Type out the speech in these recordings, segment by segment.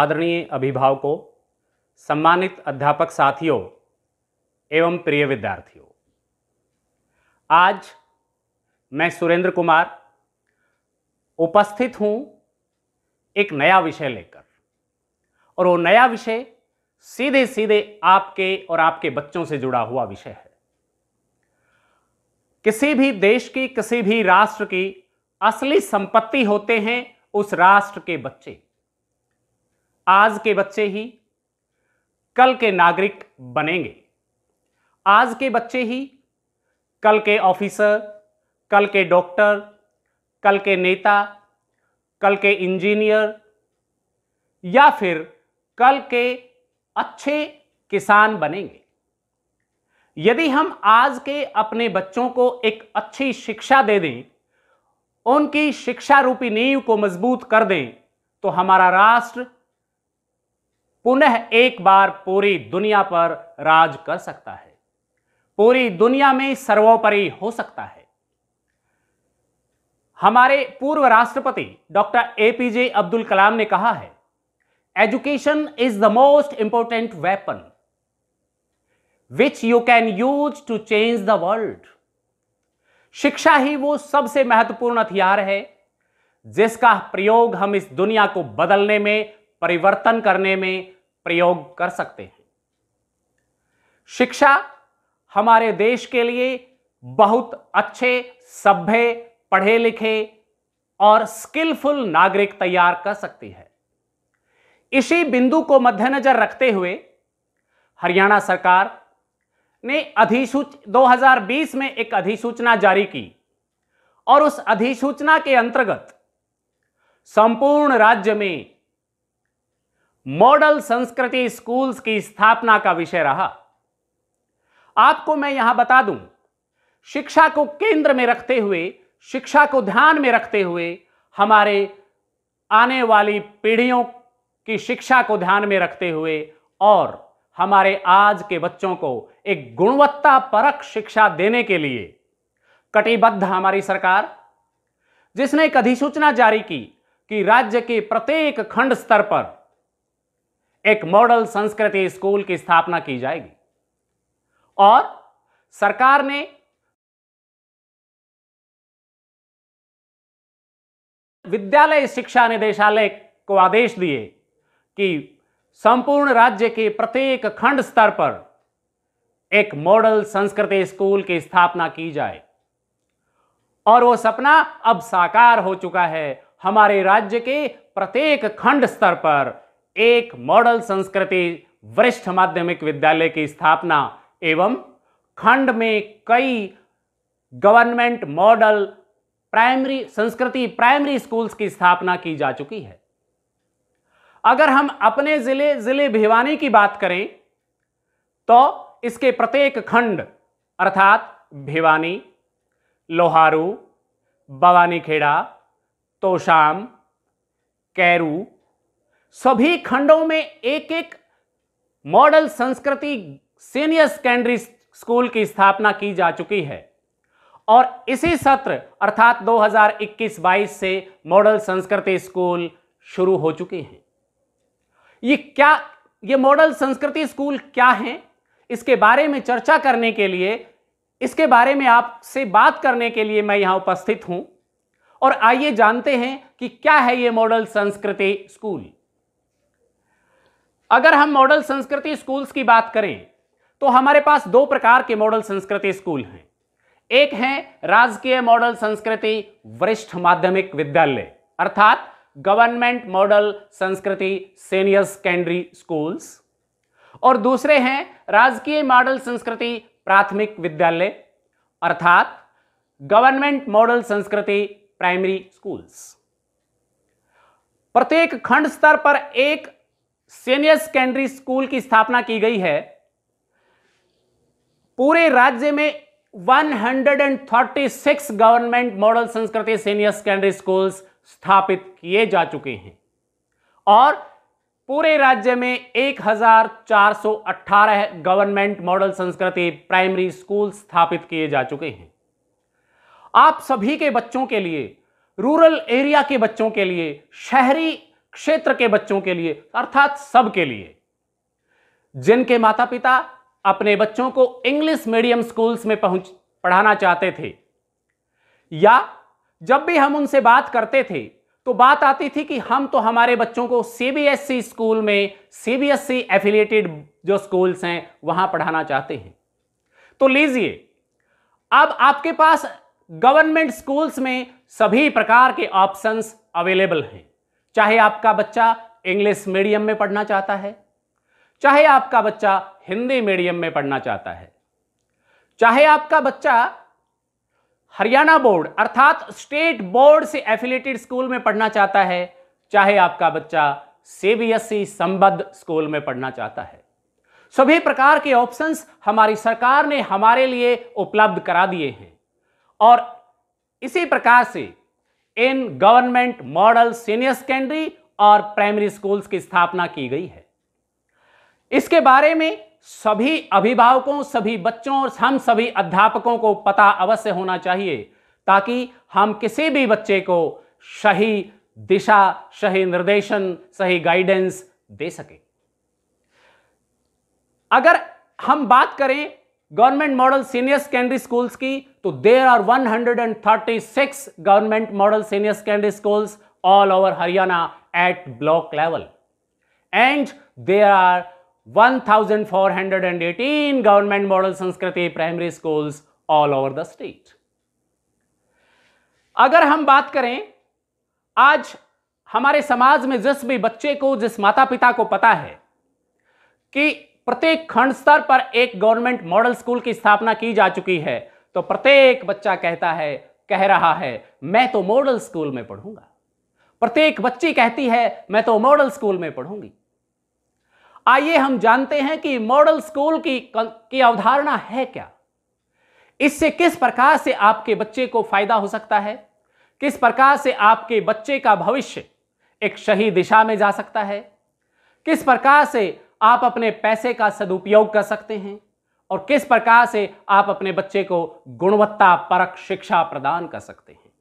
आदरणीय अभिभावकों सम्मानित अध्यापक साथियों एवं प्रिय विद्यार्थियों आज मैं सुरेंद्र कुमार उपस्थित हूं एक नया विषय लेकर और वो नया विषय सीधे सीधे आपके और आपके बच्चों से जुड़ा हुआ विषय है किसी भी देश की किसी भी राष्ट्र की असली संपत्ति होते हैं उस राष्ट्र के बच्चे आज के बच्चे ही कल के नागरिक बनेंगे आज के बच्चे ही कल के ऑफिसर कल के डॉक्टर कल के नेता कल के इंजीनियर या फिर कल के अच्छे किसान बनेंगे यदि हम आज के अपने बच्चों को एक अच्छी शिक्षा दे दें उनकी शिक्षा रूपी नींव को मजबूत कर दें तो हमारा राष्ट्र पुनः एक बार पूरी दुनिया पर राज कर सकता है पूरी दुनिया में सर्वोपरि हो सकता है हमारे पूर्व राष्ट्रपति डॉक्टर एपीजे अब्दुल कलाम ने कहा है education is the most important weapon which you can use to change the world शिक्षा ही वो सबसे महत्वपूर्ण हथियार है जिसका प्रयोग हम इस दुनिया को बदलने में परिवर्तन करने में प्रयोग कर सकते हैं शिक्षा हमारे देश के लिए बहुत अच्छे सभ्य पढ़े लिखे और स्किलफुल नागरिक तैयार कर सकती है इसी बिंदु को मद्देनजर रखते हुए हरियाणा सरकार ने अधिसूच 2020 में एक अधिसूचना जारी की और उस अधिसूचना के अंतर्गत संपूर्ण राज्य में मॉडल संस्कृति स्कूल्स की स्थापना का विषय रहा आपको मैं यहां बता दूं शिक्षा को केंद्र में रखते हुए शिक्षा को ध्यान में रखते हुए हमारे आने वाली पीढ़ियों की शिक्षा को ध्यान में रखते हुए और हमारे आज के बच्चों को एक गुणवत्ता परक शिक्षा देने के लिए कटिबद्ध हमारी सरकार जिसने एक अधिसूचना जारी की कि राज्य के प्रत्येक खंड स्तर पर एक मॉडल संस्कृति स्कूल की स्थापना की जाएगी और सरकार ने विद्यालय शिक्षा निदेशालय को आदेश दिए कि संपूर्ण राज्य के प्रत्येक खंड स्तर पर एक मॉडल संस्कृति स्कूल की स्थापना की जाए और वो सपना अब साकार हो चुका है हमारे राज्य के प्रत्येक खंड स्तर पर एक मॉडल संस्कृति वरिष्ठ माध्यमिक विद्यालय की स्थापना एवं खंड में कई government model primary Sanskriti primary schools की स्थापना की जा चुकी है अगर हम अपने जिले जिले भिवानी की बात करें तो इसके प्रत्येक खंड अर्थात भिवानी लोहारू बवानीखेड़ा तोशाम कैरू सभी खंडों में एक एक model Sanskriti senior secondary school की स्थापना की जा चुकी है और इसी सत्र अर्थात 2021-22 से मॉडल संस्कृति स्कूल शुरू हो चुके हैं ये क्या ये मॉडल संस्कृति स्कूल क्या हैं इसके बारे में चर्चा करने के लिए इसके बारे में आपसे बात करने के लिए मैं यहां उपस्थित हूं और आइए जानते हैं कि क्या है ये मॉडल संस्कृति स्कूल अगर हम मॉडल संस्कृति स्कूल्स की बात करें तो हमारे पास दो प्रकार के मॉडल संस्कृति स्कूल हैं एक है राजकीय मॉडल संस्कृति वरिष्ठ माध्यमिक विद्यालय अर्थात government model Sanskriti senior secondary schools और दूसरे हैं राजकीय मॉडल संस्कृति प्राथमिक विद्यालय अर्थात government model Sanskriti primary schools प्रत्येक खंड स्तर पर एक सीनियर सेकेंडरी स्कूल की स्थापना की गई है पूरे राज्य में 136 government model Sanskriti senior secondary schools स्थापित किए जा चुके हैं और पूरे राज्य में 1418 government model Sanskriti primary school स्थापित किए जा चुके हैं आप सभी के बच्चों के लिए रूरल एरिया के बच्चों के लिए शहरी क्षेत्र के बच्चों के लिए अर्थात सबके लिए जिनके माता पिता अपने बच्चों को इंग्लिश मीडियम स्कूल्स में पहुंच पढ़ाना चाहते थे या जब भी हम उनसे बात करते थे तो बात आती थी कि हम तो हमारे बच्चों को सीबीएसई स्कूल e में सीबीएसई एफिलिएटेड e जो स्कूल्स हैं वहां पढ़ाना चाहते हैं तो लीजिए अब आपके पास गवर्नमेंट स्कूल्स में सभी प्रकार के ऑप्शंस अवेलेबल हैं चाहे आपका बच्चा इंग्लिश मीडियम में पढ़ना चाहता है चाहे आपका बच्चा हिंदी मीडियम में पढ़ना चाहता है चाहे आपका बच्चा हरियाणा बोर्ड अर्थात स्टेट बोर्ड से एफिलेटेड स्कूल में पढ़ना चाहता है चाहे आपका बच्चा सीबीएसई e संबद्ध स्कूल में पढ़ना चाहता है सभी प्रकार के ऑप्शंस हमारी सरकार ने हमारे लिए उपलब्ध करा दिए हैं और इसी प्रकार से इन गवर्नमेंट मॉडल सीनियर सेकेंडरी और प्राइमरी स्कूल्स की स्थापना की गई है इसके बारे में सभी अभिभावकों सभी बच्चों और हम सभी अध्यापकों को पता अवश्य होना चाहिए ताकि हम किसी भी बच्चे को सही दिशा सही निर्देशन सही गाइडेंस दे सके अगर हम बात करें government model senior secondary schools की तो there are 136 government model senior secondary schools all over Haryana at block level and there are 1418 government model Sanskriti primary schools all over the state अगर हम बात करें आज हमारे समाज में जिस भी बच्चे को जिस माता पिता को पता है कि प्रत्येक खंड स्तर पर एक गवर्नमेंट मॉडल स्कूल की स्थापना की जा चुकी है तो प्रत्येक बच्चा कहता है कह रहा है मैं तो मॉडल स्कूल में पढ़ूंगा प्रत्येक बच्ची कहती है मैं तो मॉडल स्कूल में पढ़ूंगी आइए हम जानते हैं कि मॉडल स्कूल की की अवधारणा है क्या इससे किस प्रकार से आपके बच्चे को फायदा हो सकता है किस प्रकार से आपके बच्चे का भविष्य एक सही दिशा में जा सकता है किस प्रकार से आप अपने पैसे का सदुपयोग कर सकते हैं और किस प्रकार से आप अपने बच्चे को गुणवत्ता परक शिक्षा प्रदान कर सकते हैं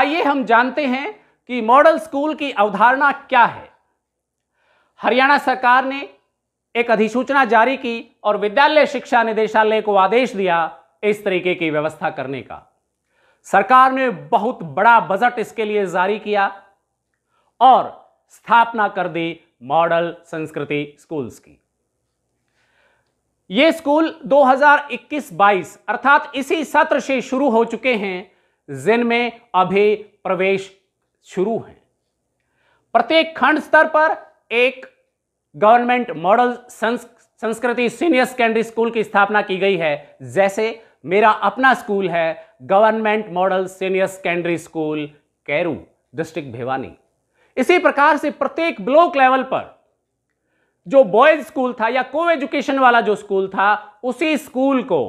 आइए हम जानते हैं कि मॉडल स्कूल की अवधारणा क्या है हरियाणा सरकार ने एक अधिसूचना जारी की और विद्यालय शिक्षा निदेशालय को आदेश दिया इस तरीके की व्यवस्था करने का सरकार ने बहुत बड़ा बजट इसके लिए जारी किया और स्थापना कर दी मॉडल संस्कृति स्कूल्स की ये स्कूल 2021-22 अर्थात इसी सत्र से शुरू हो चुके हैं जिनमें अभी प्रवेश शुरू है प्रत्येक खंड स्तर पर एक government model Sanskriti senior secondary school की स्थापना की गई है जैसे मेरा अपना स्कूल है government model senior secondary school Kairu district Bhiwani इसी प्रकार से प्रत्येक ब्लॉक लेवल पर जो बॉयज स्कूल था या को एजुकेशन वाला जो स्कूल था उसी स्कूल को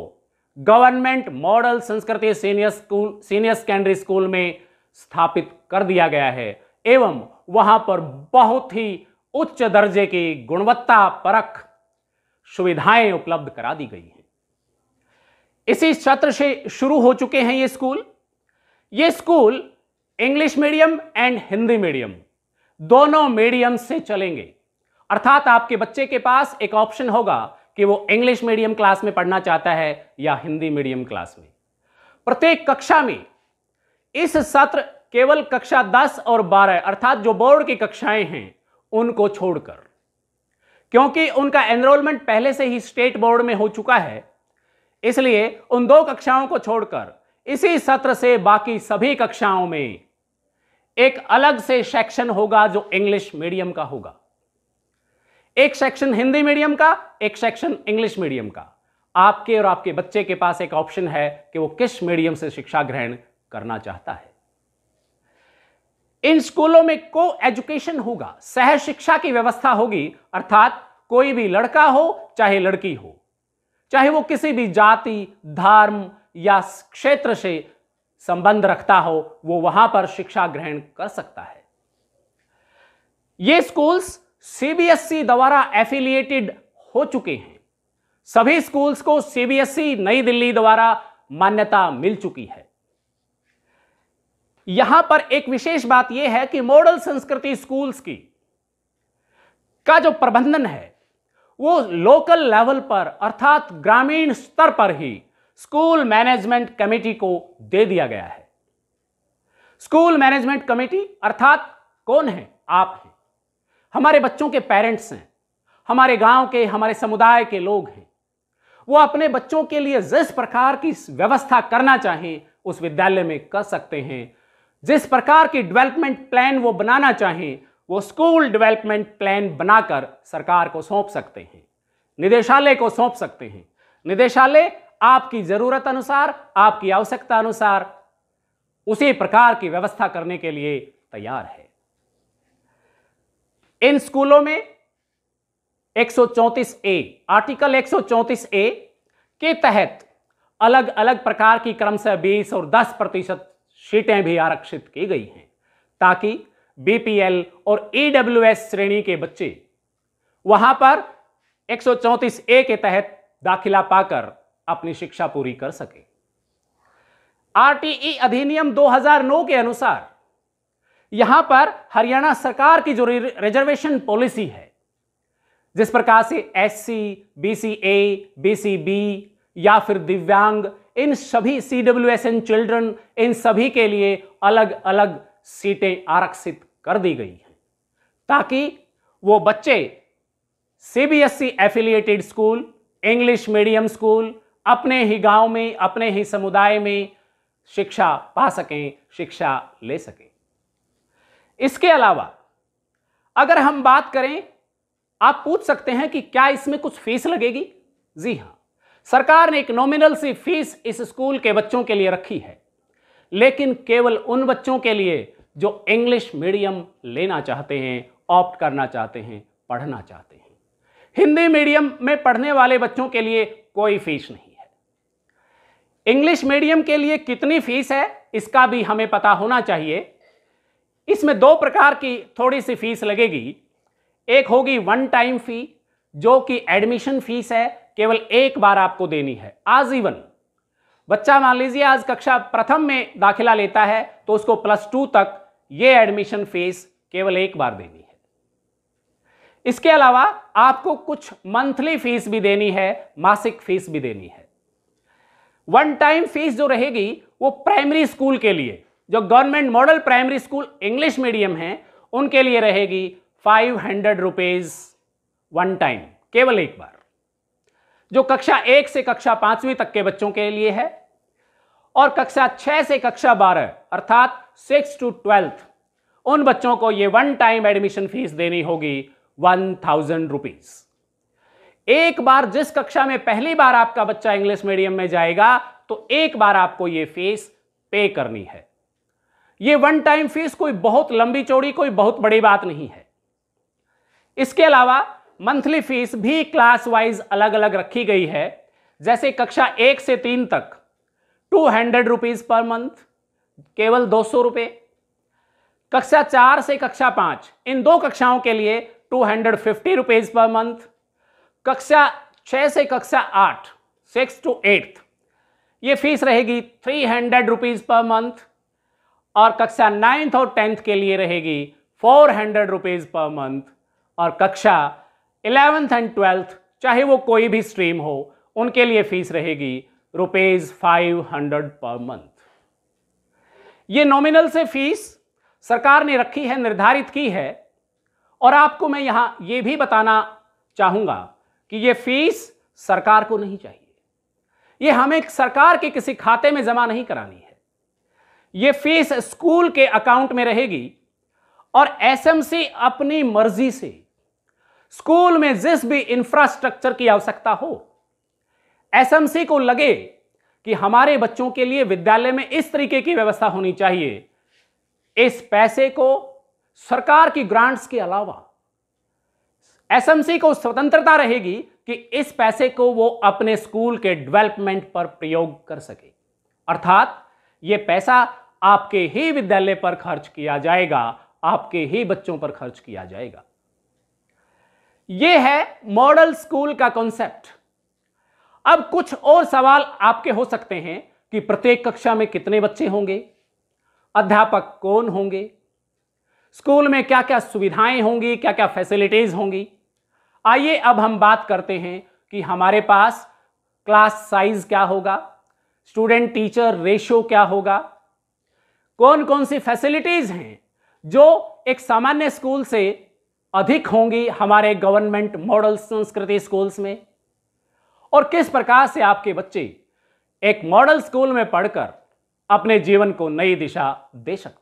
government model Sanskriti senior school senior secondary school में स्थापित कर दिया गया है एवं वहां पर बहुत ही उच्च दर्जे की गुणवत्ता परख सुविधाएं उपलब्ध करा दी गई हैं इसी सत्र से शुरू हो चुके हैं ये स्कूल ये school English medium and Hindi medium दोनों मीडियम से चलेंगे अर्थात आपके बच्चे के पास एक ऑप्शन होगा कि वो इंग्लिश मीडियम क्लास में पढ़ना चाहता है या हिंदी मीडियम क्लास में प्रत्येक कक्षा में इस सत्र केवल कक्षा 10 और 12 अर्थात जो बोर्ड की कक्षाएं हैं उनको छोड़कर क्योंकि उनका एनरोलमेंट पहले से ही स्टेट बोर्ड में हो चुका है इसलिए उन दो कक्षाओं को छोड़कर इसी सत्र से बाकी सभी कक्षाओं में एक अलग से सेक्शन होगा जो इंग्लिश मीडियम का होगा एक सेक्शन हिंदी मीडियम का एक सेक्शन इंग्लिश मीडियम का आपके और आपके बच्चे के पास एक ऑप्शन है कि वो किस मीडियम से शिक्षा ग्रहण करना चाहता है इन स्कूलों में को एजुकेशन होगा सह शिक्षा की व्यवस्था होगी अर्थात कोई भी लड़का हो चाहे लड़की हो चाहे वो किसी भी जाति धर्म या क्षेत्र से संबंध रखता हो वो वहां पर शिक्षा ग्रहण कर सकता है ये स्कूल्स सीबीएसई e द्वारा एफिलिएटेड हो चुके हैं सभी स्कूल्स को सीबीएसई e नई दिल्ली द्वारा मान्यता मिल चुकी है यहां पर एक विशेष बात यह है कि मॉडल संस्कृति स्कूल्स की का जो प्रबंधन है वो लोकल लेवल पर अर्थात ग्रामीण स्तर पर ही स्कूल मैनेजमेंट कमेटी को दे दिया गया है स्कूल मैनेजमेंट कमेटी अर्थात कौन है आप हैं हमारे बच्चों के पेरेंट्स हैं हमारे गांव के हमारे समुदाय के लोग हैं वो अपने बच्चों के लिए जिस प्रकार की व्यवस्था करना चाहें उस विद्यालय में कर सकते हैं जिस प्रकार की डेवलपमेंट प्लान वो बनाना चाहें वो स्कूल डेवलपमेंट प्लान बनाकर सरकार को सौंप सकते हैं निदेशालय को सौंप सकते हैं निदेशालय आपकी जरूरत अनुसार आपकी आवश्यकता अनुसार उसी प्रकार की व्यवस्था करने के लिए तैयार है इन स्कूलों में 134 ए आर्टिकल 134 ए के तहत अलग अलग प्रकार की क्रमशः 20 और 10 प्रतिशत सीटें भी आरक्षित की गई हैं ताकि बीपीएल और ईडब्ल्यूएस e श्रेणी के बच्चे वहां पर 134 ए के तहत दाखिला पाकर अपनी शिक्षा पूरी कर सके आरटीई अधिनियम 2009 के अनुसार यहां पर हरियाणा सरकार की जो रिजर्वेशन पॉलिसी है जिस प्रकार से S C B C A B C B या फिर दिव्यांग इन सभी C W S N children इन सभी के लिए अलग अलग सीटें आरक्षित कर दी गई हैं ताकि वो बच्चे C B S E affiliated school English medium school अपने ही गांव में अपने ही समुदाय में शिक्षा पा सकें शिक्षा ले सकें इसके अलावा अगर हम बात करें आप पूछ सकते हैं कि क्या इसमें कुछ फीस लगेगी जी हां सरकार ने एक नॉमिनल सी फीस इस स्कूल के बच्चों के लिए रखी है लेकिन केवल उन बच्चों के लिए जो इंग्लिश मीडियम लेना चाहते हैं ऑप्ट करना चाहते हैं पढ़ना चाहते हैं हिंदी मीडियम में पढ़ने वाले बच्चों के लिए कोई फीस नहीं इंग्लिश मीडियम के लिए कितनी फीस है इसका भी हमें पता होना चाहिए इसमें दो प्रकार की थोड़ी सी फीस लगेगी एक होगी वन टाइम फी जो कि एडमिशन फीस है केवल एक बार आपको देनी है आजीवन बच्चा मान लीजिए आज कक्षा प्रथम में दाखिला लेता है तो उसको प्लस टू तक ये एडमिशन फीस केवल एक बार देनी है इसके अलावा आपको कुछ मंथली फीस भी देनी है मासिक फीस भी देनी है वन टाइम फीस जो रहेगी वो प्राइमरी स्कूल के लिए जो government model primary school English medium है उनके लिए रहेगी five hundred rupees one time केवल एक बार जो कक्षा एक से कक्षा पांचवी तक के बच्चों के लिए है और कक्षा छह से कक्षा बारह अर्थात सिक्स टू ट्वेल्थ उन बच्चों को ये वन टाइम एडमिशन फीस देनी होगी वन थाउजेंड रुपीज़ एक बार जिस कक्षा में पहली बार आपका बच्चा इंग्लिश मीडियम में जाएगा तो एक बार आपको यह फीस पे करनी है यह वन टाइम फीस कोई बहुत लंबी चौड़ी कोई बहुत बड़ी बात नहीं है इसके अलावा मंथली फीस भी क्लास वाइज अलग अलग रखी गई है जैसे कक्षा एक से तीन तक two hundred rupees per month केवल दो सौ रुपए कक्षा चार से कक्षा पांच इन दो कक्षाओं के लिए two hundred fifty rupees per month कक्षा छः से कक्षा आठ सिक्स टू एट्थ ये फीस रहेगी three hundred rupees per month और कक्षा नाइन्थ और टेंथ के लिए रहेगी four hundred rupees per month और कक्षा इलेवेंथ एंड ट्वेल्थ चाहे वो कोई भी स्ट्रीम हो उनके लिए फीस रहेगी rupees five hundred per month ये नॉमिनल से फीस सरकार ने रखी है निर्धारित की है और आपको मैं यहाँ ये भी बताना चाहूँगा कि ये फीस सरकार को नहीं चाहिए ये हमें सरकार के किसी खाते में जमा नहीं करानी है ये फीस स्कूल के अकाउंट में रहेगी और एसएमसी अपनी मर्जी से स्कूल में जिस भी इंफ्रास्ट्रक्चर की आवश्यकता हो एसएमसी को लगे कि हमारे बच्चों के लिए विद्यालय में इस तरीके की व्यवस्था होनी चाहिए इस पैसे को सरकार की ग्रांट्स के अलावा एसएमसी को स्वतंत्रता रहेगी कि इस पैसे को वो अपने स्कूल के डेवलपमेंट पर प्रयोग कर सके अर्थात ये पैसा आपके ही विद्यालय पर खर्च किया जाएगा आपके ही बच्चों पर खर्च किया जाएगा ये है मॉडल स्कूल का कॉन्सेप्ट अब कुछ और सवाल आपके हो सकते हैं कि प्रत्येक कक्षा में कितने बच्चे होंगे अध्यापक कौन होंगे स्कूल में क्या क्या सुविधाएं होंगी क्या क्या फैसिलिटीज होंगी आइए अब हम बात करते हैं कि हमारे पास क्लास साइज क्या होगा स्टूडेंट टीचर रेशो क्या होगा कौन कौन सी फैसिलिटीज हैं जो एक सामान्य स्कूल से अधिक होंगी हमारे गवर्नमेंट मॉडल संस्कृति स्कूल्स में और किस प्रकार से आपके बच्चे एक मॉडल स्कूल में पढ़कर अपने जीवन को नई दिशा दे सकते